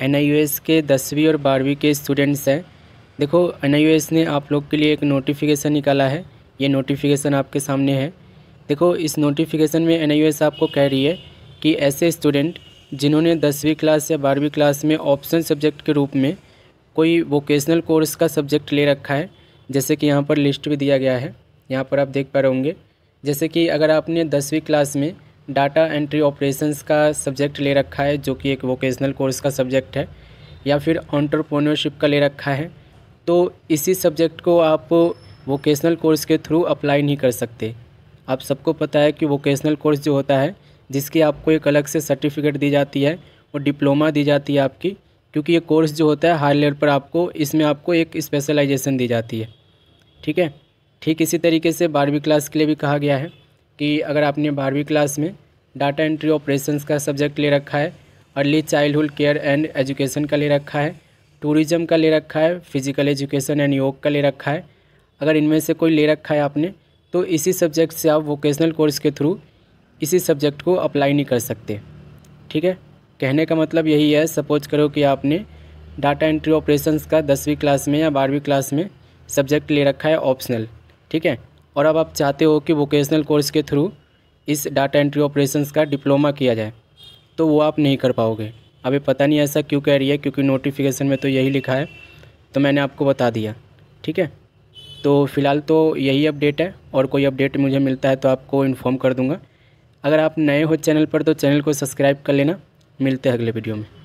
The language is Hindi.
एन के दसवीं और बारहवीं के स्टूडेंट्स हैं देखो एन ने आप लोग के लिए एक नोटिफिकेशन निकाला है ये नोटिफिकेशन आपके सामने है देखो इस नोटिफिकेशन में एन आपको कह रही है कि ऐसे स्टूडेंट जिन्होंने दसवीं क्लास या बारहवीं क्लास में ऑप्शन सब्जेक्ट के रूप में कोई वोकेशनल कोर्स का सब्जेक्ट ले रखा है जैसे कि यहाँ पर लिस्ट भी दिया गया है यहाँ पर आप देख पा रहे होंगे जैसे कि अगर आपने दसवीं क्लास में डाटा एंट्री ऑपरेशंस का सब्जेक्ट ले रखा है जो कि एक वोकेशनल कोर्स का सब्जेक्ट है या फिर ऑन्टरप्रोनरशिप का ले रखा है तो इसी सब्जेक्ट को आप वोकेशनल कोर्स के थ्रू अप्लाई नहीं कर सकते आप सबको पता है कि वोकेशनल कोर्स जो होता है जिसकी आपको एक अलग से सर्टिफिकेट दी जाती है और डिप्लोमा दी जाती है आपकी क्योंकि ये कोर्स जो होता है हाई लेवल पर आपको इसमें आपको एक स्पेशलाइजेशन दी जाती है ठीक है ठीक इसी तरीके से बारहवीं क्लास के लिए भी कहा गया है कि अगर आपने बारहवीं क्लास में डाटा एंट्री ऑपरेशंस का सब्जेक्ट ले रखा है early childhood care and education का ले रखा है टूरिज़म का ले रखा है फिजिकल एजुकेशन एंड योग का ले रखा है अगर इनमें से कोई ले रखा है आपने तो इसी सब्जेक्ट से आप वोकेशनल कोर्स के थ्रू इसी सब्जेक्ट को अप्लाई नहीं कर सकते ठीक है कहने का मतलब यही है सपोज करो कि आपने डाटा एंट्री ऑपरेशंस का दसवीं क्लास में या बारहवीं क्लास में सब्जेक्ट ले रखा है ऑप्शनल ठीक है और अब आप चाहते हो कि वोकेशनल कोर्स के थ्रू इस डाटा एंट्री ऑपरेशंस का डिप्लोमा किया जाए तो वो आप नहीं कर पाओगे अभी पता नहीं ऐसा क्यों कह रही है क्योंकि नोटिफिकेशन में तो यही लिखा है तो मैंने आपको बता दिया ठीक है तो फ़िलहाल तो यही अपडेट है और कोई अपडेट मुझे मिलता है तो आपको इन्फॉर्म कर दूँगा अगर आप नए हो चैनल पर तो चैनल को सब्सक्राइब कर लेना मिलते हैं अगले वीडियो में